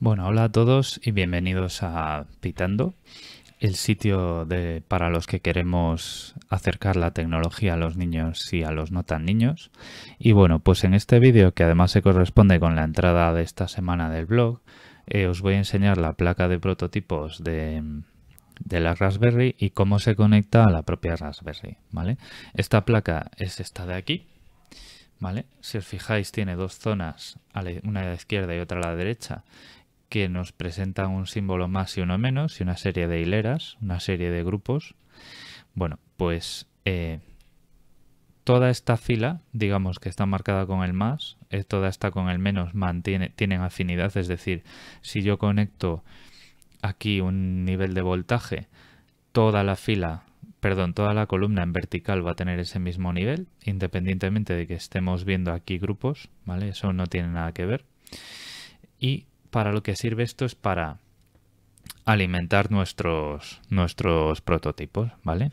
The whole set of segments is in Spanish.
Bueno, hola a todos y bienvenidos a Pitando, el sitio para los que queremos acercar la tecnología a los niños y a los no tan niños. Y bueno, pues en este vídeo, que además se corresponde con la entrada de esta semana del blog, eh, os voy a enseñar la placa de prototipos de, la Raspberry y cómo se conecta a la propia Raspberry, ¿vale? Esta placa es esta de aquí, ¿vale? Si os fijáis tiene dos zonas, una a la izquierda y otra a la derecha que nos presentan un símbolo más y uno menos y una serie de hileras, una serie de grupos. Bueno, pues eh, toda esta fila, digamos que está marcada con el más, eh, toda esta con el menos mantiene, tienen afinidad, es decir, si yo conecto aquí un nivel de voltaje, toda la fila, perdón, toda la columna en vertical va a tener ese mismo nivel, independientemente de que estemos viendo aquí grupos, ¿vale? Eso no tiene nada que ver. Y para lo que sirve esto es para alimentar nuestros, nuestros prototipos, ¿vale?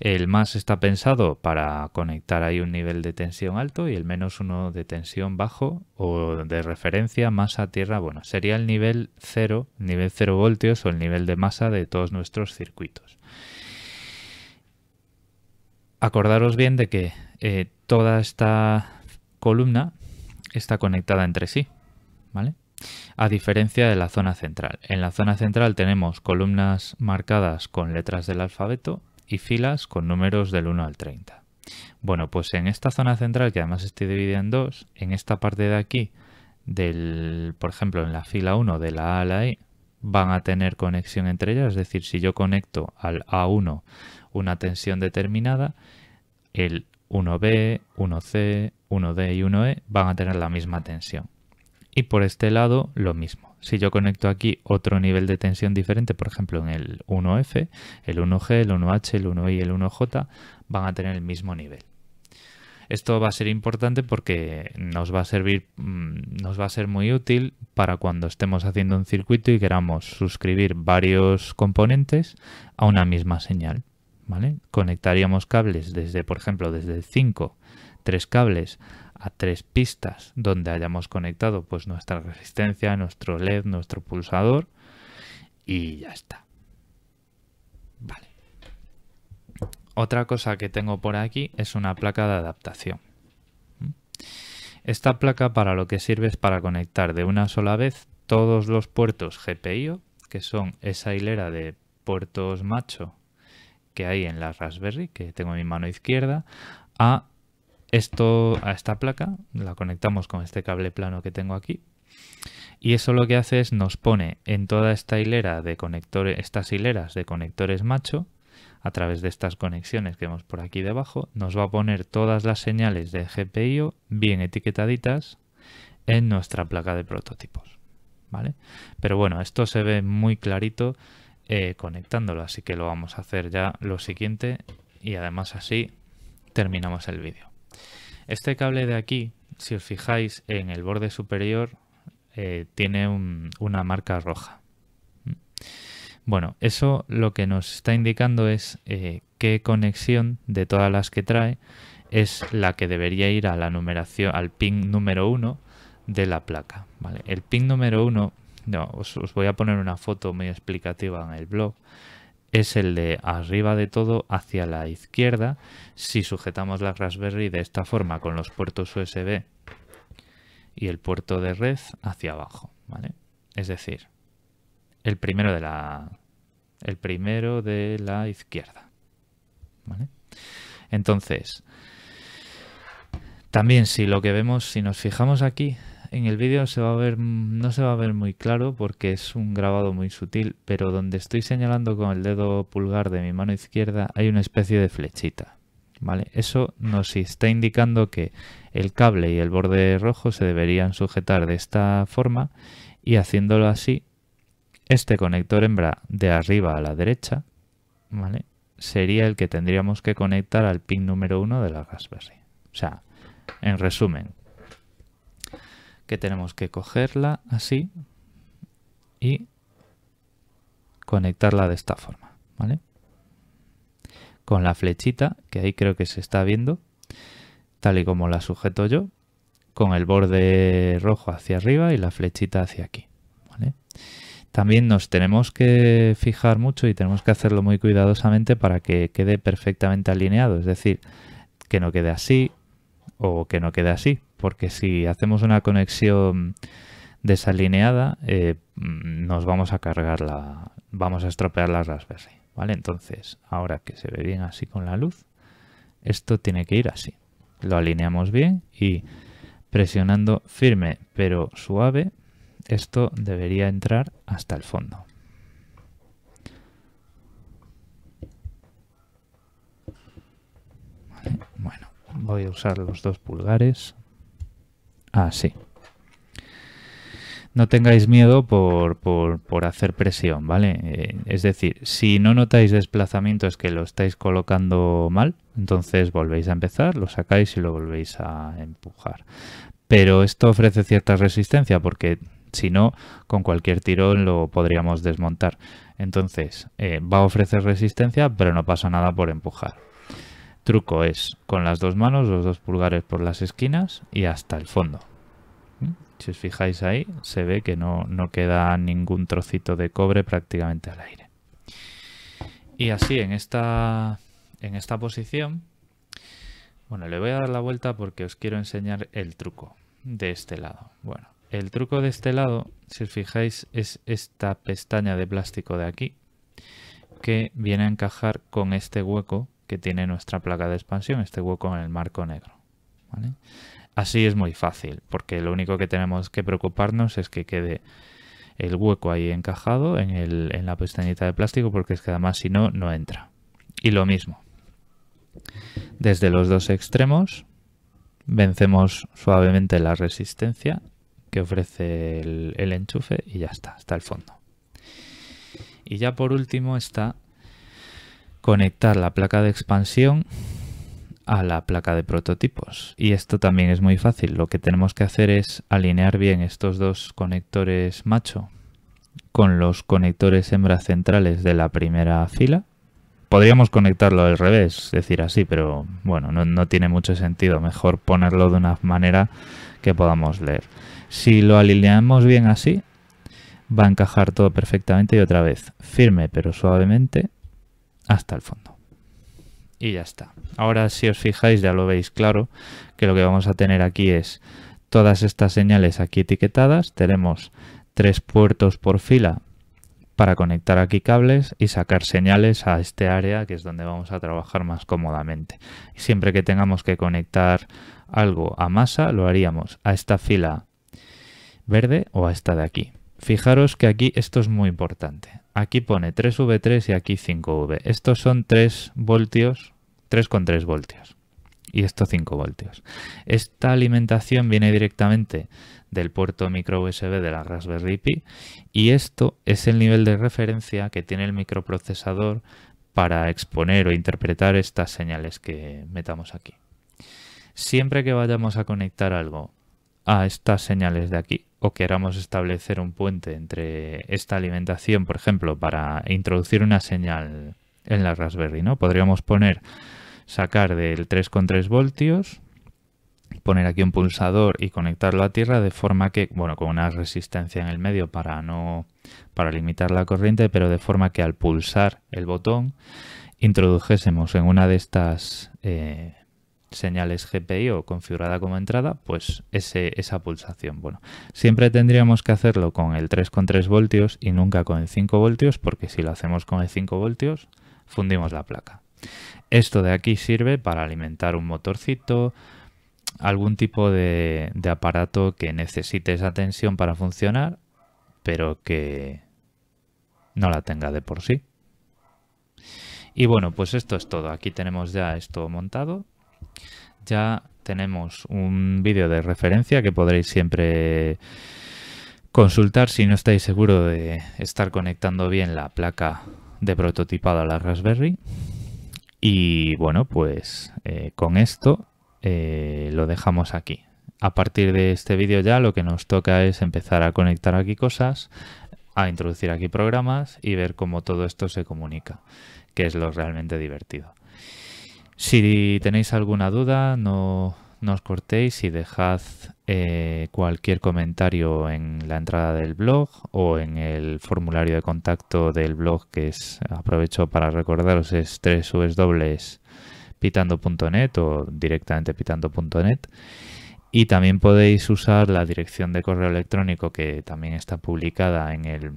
El más está pensado para conectar ahí un nivel de tensión alto y el menos uno de tensión bajo o de referencia masa tierra, bueno, sería el nivel 0, nivel 0 voltios o el nivel de masa de todos nuestros circuitos. Acordaros bien de que eh, toda esta columna está conectada entre sí, ¿vale? a diferencia de la zona central. En la zona central tenemos columnas marcadas con letras del alfabeto y filas con números del 1 al 30. Bueno, pues en esta zona central, que además estoy dividida en dos, en esta parte de aquí, del, por ejemplo, en la fila 1 de la A a la E, van a tener conexión entre ellas, es decir, si yo conecto al A1 una tensión determinada, el 1B, 1C, 1D y 1E van a tener la misma tensión. Y por este lado lo mismo. Si yo conecto aquí otro nivel de tensión diferente, por ejemplo en el 1F, el 1G, el 1H, el 1I y el 1J, van a tener el mismo nivel. Esto va a ser importante porque nos va a servir, mm, nos va a ser muy útil para cuando estemos haciendo un circuito y queramos suscribir varios componentes a una misma señal. ¿vale? Conectaríamos cables desde, por ejemplo, desde 5, 3 cables a tres pistas donde hayamos conectado pues nuestra resistencia, nuestro LED, nuestro pulsador y ya está. Vale. Otra cosa que tengo por aquí es una placa de adaptación. Esta placa para lo que sirve es para conectar de una sola vez todos los puertos GPIO, que son esa hilera de puertos macho que hay en la Raspberry, que tengo en mi mano izquierda, a esto a esta placa, la conectamos con este cable plano que tengo aquí. Y eso lo que hace es nos pone en toda esta hilera de conectores, estas hileras de conectores macho, a través de estas conexiones que vemos por aquí debajo, nos va a poner todas las señales de GPIO bien etiquetaditas en nuestra placa de prototipos. ¿Vale? Pero bueno, esto se ve muy clarito eh, conectándolo, así que lo vamos a hacer ya lo siguiente y además así terminamos el vídeo. Este cable de aquí, si os fijáis en el borde superior, eh, tiene una marca roja. Mm. Bueno, eso lo que nos está indicando es eh, qué conexión de todas las que trae es la que debería ir a la numeración, al pin número 1 de la placa. El pin número 1, no, os voy a poner una foto muy explicativa en el blog, es el de arriba de todo hacia la izquierda. Si sujetamos la Raspberry de esta forma con los puertos USB y el puerto de red hacia abajo, ¿vale? Es decir, el primero de la, el primero de la izquierda, ¿vale? Entonces, también si lo que vemos, si nos fijamos aquí, en el vídeo se va a ver, mm, no se va a ver muy claro porque es un grabado muy sutil, pero donde estoy señalando con el dedo pulgar de mi mano izquierda hay una especie de flechita. ¿Vale? Eso nos está indicando que el cable y el borde rojo se deberían sujetar de esta forma y haciéndolo así, este conector hembra de arriba a la derecha ¿vale? sería el que tendríamos que conectar al pin número 1 de la Raspberry. O sea, en resumen, que tenemos que cogerla así y conectarla de esta forma, ¿vale? Con la flechita, que ahí creo que se está viendo, tal y como la sujeto yo, con el borde rojo hacia arriba y la flechita hacia aquí, ¿vale? También nos tenemos que fijar mucho y tenemos que hacerlo muy cuidadosamente para que quede perfectamente alineado, es decir, que no quede así o que no quede así, porque si hacemos una conexión desalineada, eh, nos vamos a cargar la, vamos a estropear la Raspberry. ¿vale? Entonces, ahora que se ve bien así con la luz, esto tiene que ir así. Lo alineamos bien y presionando firme pero suave, esto debería entrar hasta el fondo. bueno, voy a usar los dos pulgares Ah, sí. No tengáis miedo por, hacer presión, ¿vale? Eh, es decir, si no notáis desplazamientos que lo estáis colocando mal, entonces volvéis a empezar, lo sacáis y lo volvéis a empujar. Pero esto ofrece cierta resistencia porque si no, con cualquier tirón lo podríamos desmontar. Entonces, eh, va a ofrecer resistencia, pero no pasa nada por empujar truco es con las dos manos, los dos pulgares por las esquinas y hasta el fondo. ¿Mm? Si os fijáis ahí, se ve que no, queda ningún trocito de cobre prácticamente al aire. Y así, en esta, en esta posición, bueno, le voy a dar la vuelta porque os quiero enseñar el truco de este lado. Bueno, el truco de este lado, si os fijáis, es esta pestaña de plástico de aquí, que viene a encajar con este hueco que tiene nuestra placa de expansión, este hueco en el marco negro. Así es muy fácil, porque lo único que tenemos que preocuparnos es que quede el hueco ahí encajado en, la pestañita de plástico, porque es que además si no, no entra. Y lo mismo, desde los dos extremos vencemos suavemente la resistencia que ofrece el, enchufe y ya está, hasta el fondo. Y ya por último está conectar la placa de expansión a la placa de prototipos. Y esto también es muy fácil. Lo que tenemos que hacer es alinear bien estos dos conectores macho con los conectores hembra centrales de la primera fila. Podríamos conectarlo al revés, es decir así, pero bueno, no, no tiene mucho sentido. Mejor ponerlo de una manera que podamos leer. Si lo alineamos bien así, va a encajar todo perfectamente y otra vez firme pero suavemente hasta el fondo. Y ya está. Ahora si os fijáis ya lo veis claro que lo que vamos a tener aquí es todas estas señales aquí etiquetadas. Tenemos tres puertos por fila para conectar aquí cables y sacar señales a este área que es donde vamos a trabajar más cómodamente. Siempre que tengamos que conectar algo a masa lo haríamos a esta fila verde o a esta de aquí. Fijaros que aquí esto es muy importante. Aquí pone 3V3 y aquí 5V. Estos son 3 voltios, 3,3 voltios. Y esto 5 voltios. Esta alimentación viene directamente del puerto micro USB de la Raspberry Pi y esto es el nivel de referencia que tiene el microprocesador para exponer o interpretar estas señales que metamos aquí. Siempre que vayamos a conectar algo a estas señales de aquí, o queramos establecer un puente entre esta alimentación, por ejemplo, para introducir una señal en la Raspberry, ¿no? Podríamos poner, sacar del 3,3 voltios, poner aquí un pulsador y conectarlo a tierra de forma que, bueno, con una resistencia en el medio para no, para limitar la corriente, pero de forma que al pulsar el botón introdujésemos en una de estas eh, señales GPI o configurada como entrada, pues esa pulsación. Bueno, siempre tendríamos que hacerlo con el 3,3 voltios y nunca con el 5 voltios, porque si lo hacemos con el 5 voltios, fundimos la placa. Esto de aquí sirve para alimentar un motorcito, algún tipo de, de aparato que necesite esa tensión para funcionar, pero que no la tenga de por sí. Y bueno, pues esto es todo. Aquí tenemos ya esto montado ya tenemos un vídeo de referencia que podréis siempre consultar si no estáis seguro de estar conectando bien la placa de prototipado a la Raspberry. Y bueno, pues eh, con esto eh, lo dejamos aquí. A partir de este vídeo ya lo que nos toca es empezar a conectar aquí cosas, a introducir aquí programas y ver cómo todo esto se comunica, que es lo realmente divertido. Si tenéis alguna duda, no, os cortéis y dejad eh, cualquier comentario en la entrada del blog o en el formulario de contacto del blog que es, aprovecho para recordaros, es www.pitando.net o directamente pitando.net. Y también podéis usar la dirección de correo electrónico que también está publicada en el,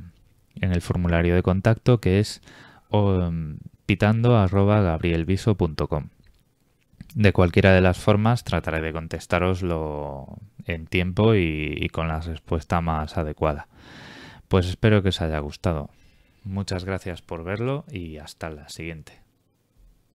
formulario de contacto que es... Um, de cualquiera de las formas trataré de contestaroslo en tiempo y con la respuesta más adecuada. Pues espero que os haya gustado. Muchas gracias por verlo y hasta la siguiente.